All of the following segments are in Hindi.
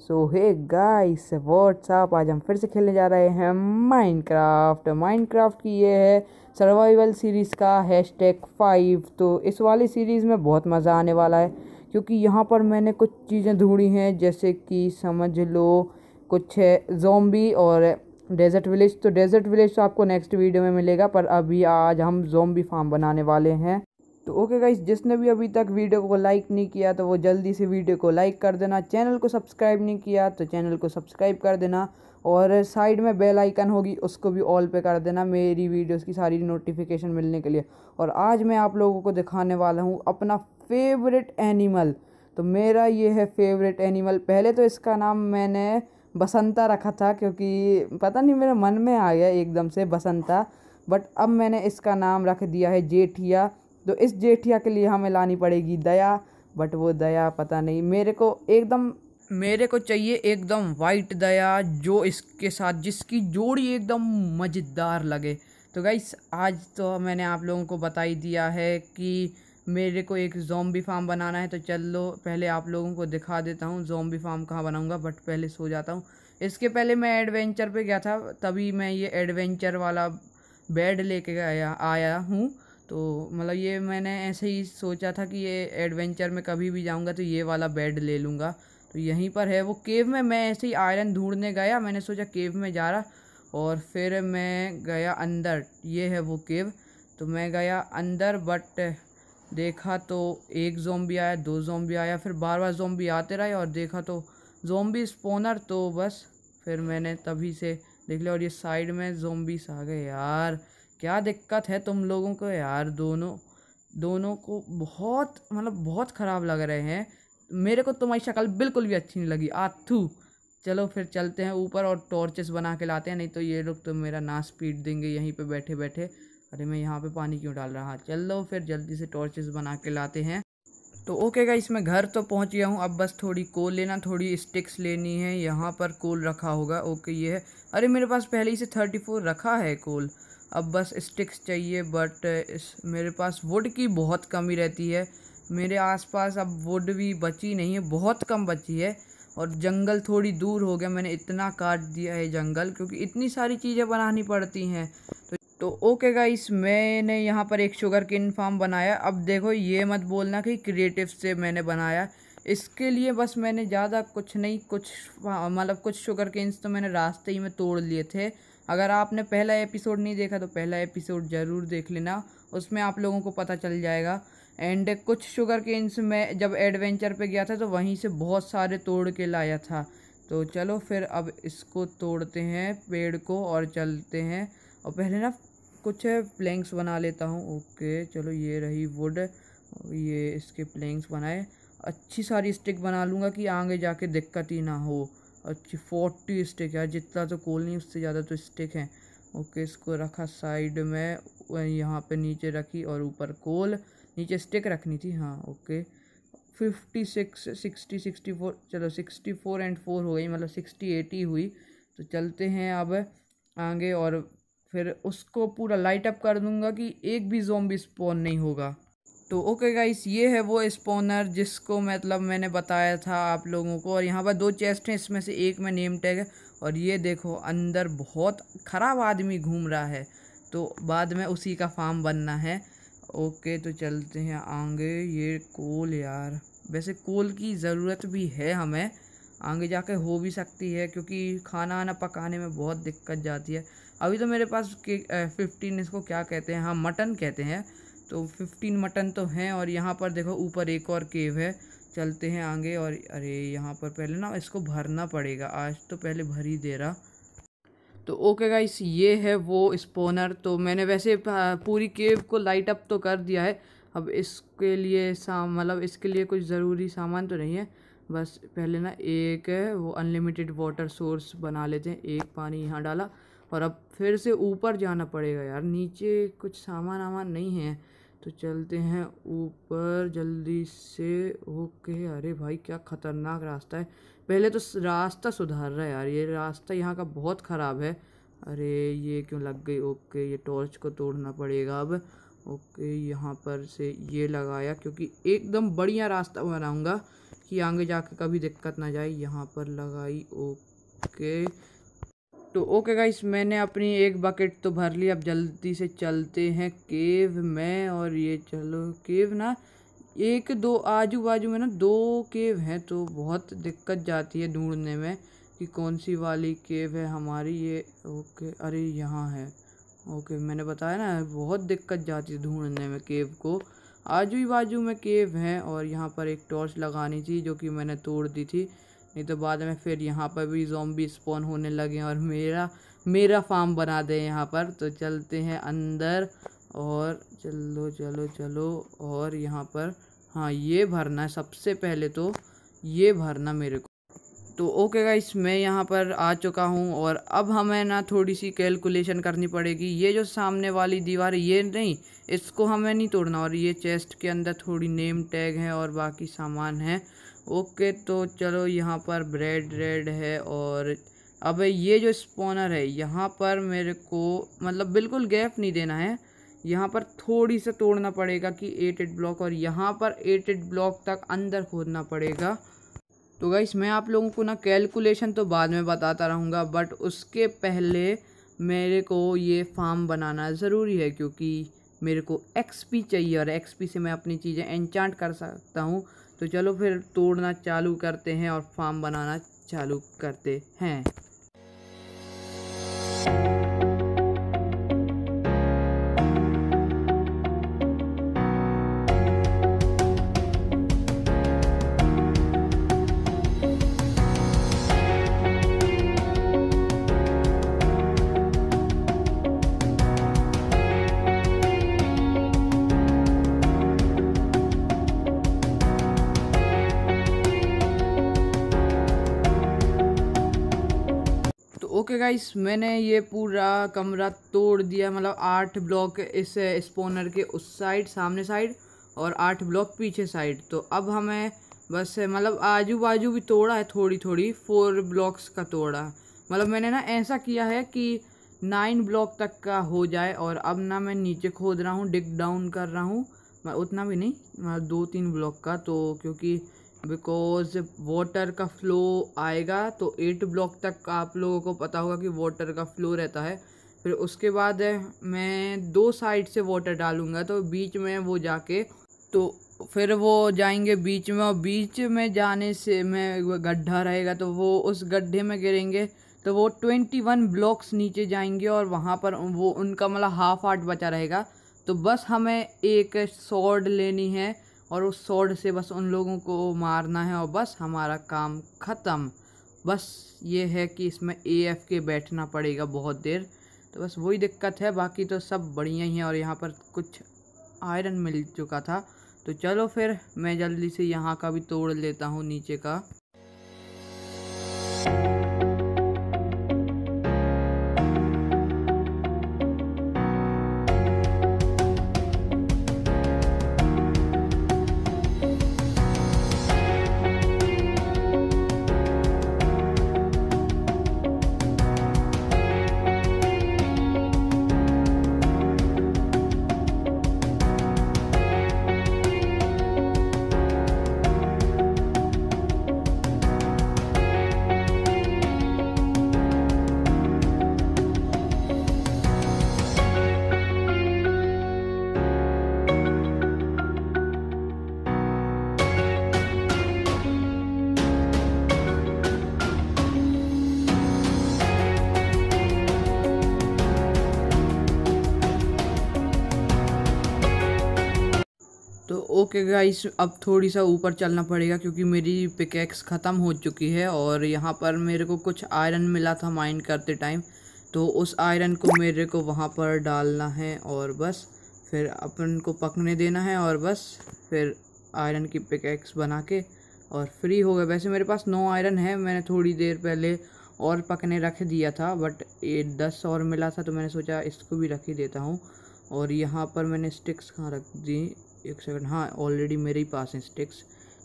सो हे गाइस अप आज हम फिर से खेलने जा रहे हैं माइनक्राफ्ट माइनक्राफ्ट की ये है सर्वाइवल सीरीज़ का हैश टैग फाइव तो इस वाली सीरीज़ में बहुत मज़ा आने वाला है क्योंकि यहाँ पर मैंने कुछ चीज़ें ढूंढी हैं जैसे कि समझ लो कुछ है जोम्बी और डेजर्ट विलेज तो डेजर्ट विलेज तो आपको नेक्स्ट वीडियो में मिलेगा पर अभी आज हम जोम्बी फार्म बनाने वाले हैं तो ओके गाइस जिसने भी अभी तक वीडियो को लाइक नहीं किया तो वो जल्दी से वीडियो को लाइक कर देना चैनल को सब्सक्राइब नहीं किया तो चैनल को सब्सक्राइब कर देना और साइड में बेल आइकन होगी उसको भी ऑल पे कर देना मेरी वीडियोस की सारी नोटिफिकेशन मिलने के लिए और आज मैं आप लोगों को दिखाने वाला हूँ अपना फेवरेट एनिमल तो मेरा ये है फेवरेट एनिमल पहले तो इसका नाम मैंने बसंता रखा था क्योंकि पता नहीं मेरे मन में आ गया एकदम से बसंता बट अब मैंने इसका नाम रख दिया है जेठिया तो इस जेठिया के लिए हमें लानी पड़ेगी दया बट वो दया पता नहीं मेरे को एकदम मेरे को चाहिए एकदम वाइट दया जो इसके साथ जिसकी जोड़ी एकदम मज़ेदार लगे तो गाइस आज तो मैंने आप लोगों को बता ही दिया है कि मेरे को एक जोम्बी फार्म बनाना है तो चल लो पहले आप लोगों को दिखा देता हूँ जोम्बी फार्म कहाँ बनाऊँगा बट पहले सो जाता हूँ इसके पहले मैं एडवेंचर पे गया था तभी मैं ये एडवेंचर वाला बेड लेके आया आया हूँ तो मतलब ये मैंने ऐसे ही सोचा था कि ये एडवेंचर में कभी भी जाऊँगा तो ये वाला बेड ले लूँगा तो यहीं पर है वो केव में मैं ऐसे ही आयरन ढूंढने गया मैंने सोचा केव में जा रहा और फिर मैं गया अंदर ये है वो केव तो मैं गया अंदर बट देखा तो एक भी आया दो भी आया फिर बार बार भी आते रहे और देखा तो भी स्पोनर तो बस फिर मैंने तभी से देख लिया और ये साइड में जोम्बीस आ गए यार क्या दिक्कत है तुम लोगों को यार दोनों दोनों को बहुत मतलब बहुत ख़राब लग रहे हैं मेरे को तुम्हारी शक्ल बिल्कुल भी अच्छी नहीं लगी आथू चलो फिर चलते हैं ऊपर और टॉर्चेस बना के लाते हैं नहीं तो ये लोग तो मेरा नाश पीट देंगे यहीं पे बैठे बैठे अरे मैं यहाँ पे पानी क्यों डाल रहा चल चलो फिर जल्दी से टॉर्चेस बना के लाते हैं तो ओके गाइस मैं घर तो पहुँच गया हूँ अब बस थोड़ी कोल लेना थोड़ी स्टिक्स लेनी है यहाँ पर कोल रखा होगा ओके ये है अरे मेरे पास पहले ही से थर्टी फोर रखा है कोल अब बस स्टिक्स चाहिए बट uh, इस मेरे पास वुड की बहुत कमी रहती है मेरे आसपास अब वुड भी बची नहीं है बहुत कम बची है और जंगल थोड़ी दूर हो गया मैंने इतना काट दिया है जंगल क्योंकि इतनी सारी चीज़ें बनानी पड़ती हैं तो तो ओके गाइस मैंने यहाँ पर एक शुगर किन फार्म बनाया अब देखो ये मत बोलना कि क्रिएटिव से मैंने बनाया इसके लिए बस मैंने ज़्यादा कुछ नहीं कुछ हाँ, मतलब कुछ शुगर किन्स तो मैंने रास्ते ही में तोड़ लिए थे अगर आपने पहला एपिसोड नहीं देखा तो पहला एपिसोड ज़रूर देख लेना उसमें आप लोगों को पता चल जाएगा एंड कुछ शुगर केन्स में जब एडवेंचर पे गया था तो वहीं से बहुत सारे तोड़ के लाया था तो चलो फिर अब इसको तोड़ते हैं पेड़ को और चलते हैं और पहले ना कुछ प्लैंक्स बना लेता हूँ ओके चलो ये रही वुड ये इसके प्लैंक्स बनाए अच्छी सारी स्टिक बना लूँगा कि आगे जाके दिक्कत ही ना हो अच्छी फोर्टी स्टिक यार जितना तो कोल नहीं उससे ज़्यादा तो स्टिक हैं ओके इसको रखा साइड में यहाँ पे नीचे रखी और ऊपर कोल नीचे स्टिक रखनी थी हाँ okay fifty six sixty sixty four चलो सिक्सटी फोर एंड फोर हो गई मतलब सिक्सटी एटी हुई तो चलते हैं अब आगे और फिर उसको पूरा लाइट अप कर दूंगा कि एक भी जोम्बी स्पॉन नहीं होगा तो ओके गाइस ये है वो स्पोनर जिसको मतलब मैंने बताया था आप लोगों को और यहाँ पर दो चेस्ट हैं इसमें से एक में नेम टैग है और ये देखो अंदर बहुत ख़राब आदमी घूम रहा है तो बाद में उसी का फार्म बनना है ओके तो चलते हैं आगे ये कोल यार वैसे कोल की ज़रूरत भी है हमें आगे जाके हो भी सकती है क्योंकि खाना आना पकाने में बहुत दिक्कत जाती है अभी तो मेरे पास के फिफ्टीन eh, इसको क्या कहते हैं हाँ मटन कहते हैं तो फिफ्टीन मटन तो हैं और यहाँ पर देखो ऊपर एक और केव है चलते हैं आगे और अरे यहाँ पर पहले ना इसको भरना पड़ेगा आज तो पहले भर ही दे रहा तो ओके गाइस ये है वो स्पोनर तो मैंने वैसे पूरी केव को लाइट अप तो कर दिया है अब इसके लिए साम मतलब इसके लिए कुछ ज़रूरी सामान तो नहीं है बस पहले ना एक है वो अनलिमिटेड वाटर सोर्स बना लेते हैं एक पानी यहाँ डाला और अब फिर से ऊपर जाना पड़ेगा यार नीचे कुछ सामान वामान नहीं है तो चलते हैं ऊपर जल्दी से ओके अरे भाई क्या ख़तरनाक रास्ता है पहले तो रास्ता सुधार रहा है यार ये रास्ता यहाँ का बहुत ख़राब है अरे ये क्यों लग गई ओके ये टॉर्च को तोड़ना पड़ेगा अब ओके यहाँ पर से ये लगाया क्योंकि एकदम बढ़िया रास्ता बनाऊँगा कि आगे जाके कभी दिक्कत ना जाए यहाँ पर लगाई ओके तो ओके गाइस मैंने अपनी एक बकेट तो भर ली अब जल्दी से चलते हैं केव में और ये चलो केव ना एक दो आजू बाजू में ना दो केव हैं तो बहुत दिक्कत जाती है ढूंढने में कि कौन सी वाली केव है हमारी ये ओके अरे यहाँ है ओके मैंने बताया ना बहुत दिक्कत जाती है ढूंढने में केव को आजू बाजू में केव हैं और यहाँ पर एक टॉर्च लगानी थी जो कि मैंने तोड़ दी थी नहीं तो बाद में फिर यहाँ पर भी जोम्बी स्पॉन होने लगे और मेरा मेरा फार्म बना दें यहाँ पर तो चलते हैं अंदर और चलो चलो चलो और यहाँ पर हाँ ये भरना है सबसे पहले तो ये भरना मेरे को तो ओके का मैं यहाँ पर आ चुका हूँ और अब हमें ना थोड़ी सी कैलकुलेशन करनी पड़ेगी ये जो सामने वाली दीवार ये नहीं इसको हमें नहीं तोड़ना और ये चेस्ट के अंदर थोड़ी नेम टैग है और बाकी सामान है ओके तो चलो यहाँ पर ब्रेड रेड है और अब ये जो स्पॉनर है यहाँ पर मेरे को मतलब बिल्कुल गैप नहीं देना है यहाँ पर थोड़ी सा तोड़ना पड़ेगा कि एट एट ब्लॉक और यहाँ पर एट एट ब्लॉक तक अंदर खोदना पड़ेगा तो गाइस मैं आप लोगों को ना कैलकुलेशन तो बाद में बताता रहूँगा बट उसके पहले मेरे को ये फार्म बनाना ज़रूरी है क्योंकि मेरे को एक्सपी चाहिए और एक्सपी से मैं अपनी चीज़ें एनचांट कर सकता हूँ तो चलो फिर तोड़ना चालू करते हैं और फार्म बनाना चालू करते हैं ओके okay गाइस मैंने ये पूरा कमरा तोड़ दिया मतलब आठ ब्लॉक इस स्पोनर के उस साइड सामने साइड और आठ ब्लॉक पीछे साइड तो अब हमें बस मतलब आजू बाजू भी तोड़ा है थोड़ी थोड़ी फोर ब्लॉक्स का तोड़ा मतलब मैंने ना ऐसा किया है कि नाइन ब्लॉक तक का हो जाए और अब ना मैं नीचे खोद रहा हूँ डिग डाउन कर रहा हूँ उतना भी नहीं मतलब दो तीन ब्लॉक का तो क्योंकि बिकॉज वाटर का फ्लो आएगा तो एट ब्लॉक तक आप लोगों को पता होगा कि वाटर का फ्लो रहता है फिर उसके बाद मैं दो साइड से वाटर डालूँगा तो बीच में वो जाके तो फिर वो जाएंगे बीच में और बीच में जाने से मैं गड्ढा रहेगा तो वो उस गड्ढे में गिरेंगे तो वो ट्वेंटी वन ब्लॉक्स नीचे जाएंगे और वहाँ पर वो उनका मतलब हाफ आर्ट बचा रहेगा तो बस हमें एक शॉर्ड लेनी है और उस सोड से बस उन लोगों को मारना है और बस हमारा काम ख़त्म बस ये है कि इसमें ए एफ के बैठना पड़ेगा बहुत देर तो बस वही दिक्कत है बाकी तो सब बढ़िया ही है और यहाँ पर कुछ आयरन मिल चुका था तो चलो फिर मैं जल्दी से यहाँ का भी तोड़ लेता हूँ नीचे का ओके गाइस अब थोड़ी सा ऊपर चलना पड़ेगा क्योंकि मेरी पिकेक्स ख़त्म हो चुकी है और यहाँ पर मेरे को कुछ आयरन मिला था माइन करते टाइम तो उस आयरन को मेरे को वहाँ पर डालना है और बस फिर अपन को पकने देना है और बस फिर आयरन की पिकेक्स बना के और फ्री हो गए वैसे मेरे पास नौ आयरन है मैंने थोड़ी देर पहले और पकने रख दिया था बट ये दस और मिला था तो मैंने सोचा इसको भी रख ही देता हूँ और यहाँ पर मैंने स्टिक्स कहाँ रख दी एक सेकंड हाँ ऑलरेडी मेरे ही पास हैं स्टिक्स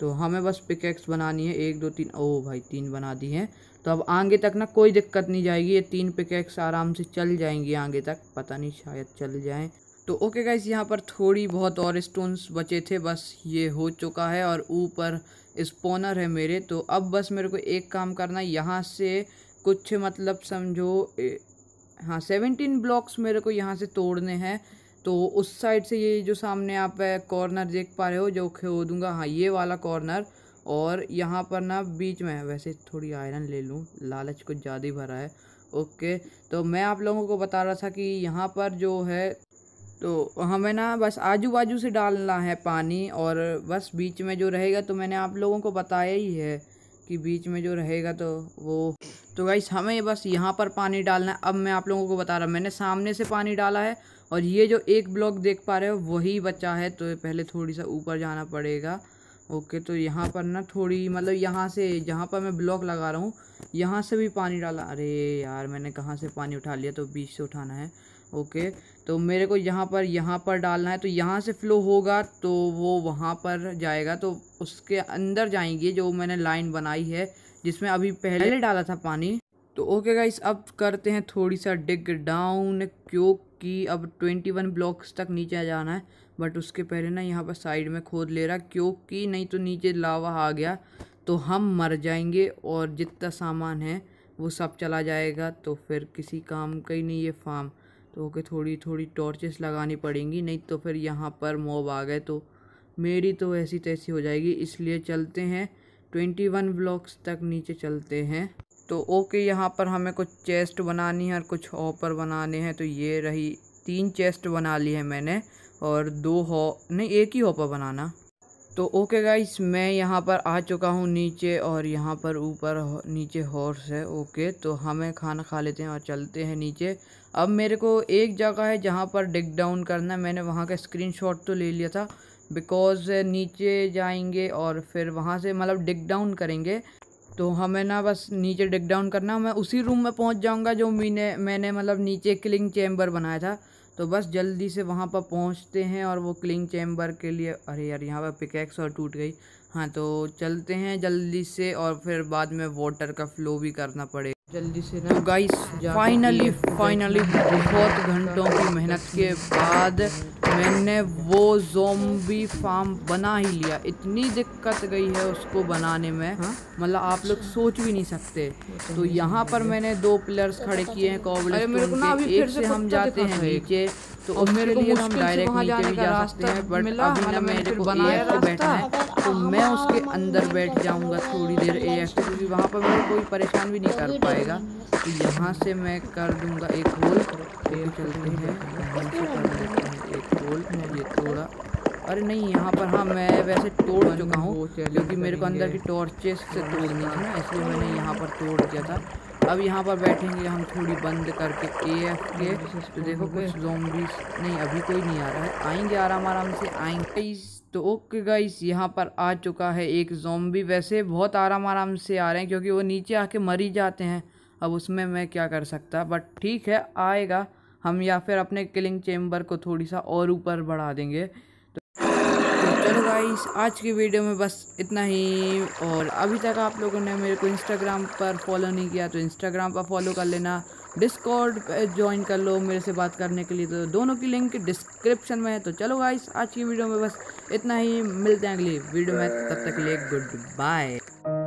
तो हमें बस पिकेक्स बनानी है एक दो तीन ओ भाई तीन बना दी हैं तो अब आगे तक ना कोई दिक्कत नहीं जाएगी ये तीन पिकेक्स आराम से चल जाएंगी आगे तक पता नहीं शायद चल जाए तो ओके गाइस यहाँ पर थोड़ी बहुत और स्टोन्स बचे थे बस ये हो चुका है और ऊपर स्पोनर है मेरे तो अब बस मेरे को एक काम करना है यहाँ से कुछ मतलब समझो हाँ सेवनटीन ब्लॉक्स मेरे को यहाँ से तोड़ने हैं तो उस साइड से ये जो सामने आप कॉर्नर देख पा रहे हो जो खो दूंगा हाँ ये वाला कॉर्नर और यहाँ पर ना बीच में वैसे थोड़ी आयरन ले लूँ लालच कुछ ज़्यादा ही भरा है ओके तो मैं आप लोगों को बता रहा था कि यहाँ पर जो है तो हमें ना बस आजू बाजू से डालना है पानी और बस बीच में जो रहेगा तो मैंने आप लोगों को बताया ही है कि बीच में जो रहेगा तो वो तो गाइस हमें बस यहाँ पर पानी डालना है अब मैं आप लोगों को बता रहा मैंने सामने से पानी डाला है और ये जो एक ब्लॉक देख पा रहे हो वही बचा है तो पहले थोड़ी सा ऊपर जाना पड़ेगा ओके तो यहाँ पर ना थोड़ी मतलब यहाँ से जहाँ पर मैं ब्लॉक लगा रहा हूँ यहाँ से भी पानी डाला अरे यार मैंने कहाँ से पानी उठा लिया तो बीच से उठाना है ओके तो मेरे को यहाँ पर यहाँ पर डालना है तो यहाँ से फ्लो होगा तो वो वहाँ पर जाएगा तो उसके अंदर जाएंगे जो मैंने लाइन बनाई है जिसमें अभी पहले डाला था पानी तो ओके गाइस अब करते हैं थोड़ी सा डिग डाउन क्यों कि अब ट्वेंटी वन ब्लॉक्स तक नीचे जाना है बट उसके पहले ना यहाँ पर साइड में खोद ले रहा क्योंकि नहीं तो नीचे लावा आ गया तो हम मर जाएंगे और जितना सामान है वो सब चला जाएगा तो फिर किसी काम का ही नहीं ये फार्म तो ओके थोड़ी थोड़ी टॉर्चेस लगानी पड़ेंगी नहीं तो फिर यहाँ पर मोब आ गए तो मेरी तो ऐसी तैसी हो जाएगी इसलिए चलते हैं ट्वेंटी वन ब्लॉक्स तक नीचे चलते हैं तो ओके यहाँ पर हमें कुछ चेस्ट बनानी है और कुछ हॉपर बनाने हैं तो ये रही तीन चेस्ट बना ली है मैंने और दो हॉ नहीं एक ही हॉपर बनाना तो ओके गाइस मैं यहाँ पर आ चुका हूँ नीचे और यहाँ पर ऊपर नीचे हॉर्स है ओके तो हमें खाना खा लेते हैं और चलते हैं नीचे अब मेरे को एक जगह है जहाँ पर डिग डाउन करना है मैंने वहाँ का स्क्रीनशॉट तो ले लिया था बिकॉज़ नीचे जाएंगे और फिर वहाँ से मतलब डिग डाउन करेंगे तो हमें ना बस नीचे डिग डाउन करना मैं उसी रूम में पहुंच जाऊंगा जो मैंने मैंने मतलब नीचे क्लिंग चैम्बर बनाया था तो बस जल्दी से वहाँ पर पहुँचते हैं और वो क्लिंग चैम्बर के लिए अरे यार यहाँ पर पिकैक्स और टूट गई हाँ तो चलते हैं जल्दी से और फिर बाद में वाटर का फ्लो भी करना पड़ेगा जल्दी से ना गाइस फाइनली फाइनली बहुत घंटों की मेहनत के बाद मैंने वो जोम्बी फार्म बना ही लिया इतनी दिक्कत गई है उसको बनाने में हाँ? मतलब आप लोग सोच भी नहीं सकते तो, तो यहाँ पर मैंने दो पिलर्स खड़े अच्छा, किए हैं अच्छा, अच्छा। कॉबल एक से हम जाते हैं नीचे तो मेरे लिए हम डायरेक्ट नीचे भी जा सकते हैं बट अभी ना मेरे को बनाया बैठा है तो मैं उसके अंदर बैठ जाऊंगा थोड़ी देर ए एफ क्योंकि वहाँ पर मुझे कोई परेशान भी नहीं कर पाएगा तो यहाँ से मैं कर दूंगा एक होल फिर चलते हैं यहाँ से कर देते हैं एक होल ये थोड़ा अरे नहीं यहाँ पर हाँ मैं वैसे तोड़ चुका हूँ क्योंकि मेरे को अंदर की टॉर्चेस से तोड़नी थी ना इसलिए मैंने यहाँ पर तोड़ दिया था अब यहाँ पर बैठेंगे हम थोड़ी बंद करके ए एफ के देखो कुछ जोम्बीज नहीं अभी कोई नहीं आ रहा है आएंगे आराम आराम से आएंगे तो ओके गाइस यहाँ पर आ चुका है एक जोम्बी वैसे बहुत आराम आराम से आ रहे हैं क्योंकि वो नीचे आके मर ही जाते हैं अब उसमें मैं क्या कर सकता बट ठीक है आएगा हम या फिर अपने किलिंग चेम्बर को थोड़ी सा और ऊपर बढ़ा देंगे तो गाइस आज की वीडियो में बस इतना ही और अभी तक आप लोगों ने मेरे को इंस्टाग्राम पर फॉलो नहीं किया तो इंस्टाग्राम पर फॉलो कर लेना डिस्कॉर्ड पे ज्वाइन कर लो मेरे से बात करने के लिए तो दोनों की लिंक डिस्क्रिप्शन में है तो चलो गाइस आज की वीडियो में बस इतना ही मिलते हैं अगली वीडियो में तब तक के लिए गुड बाय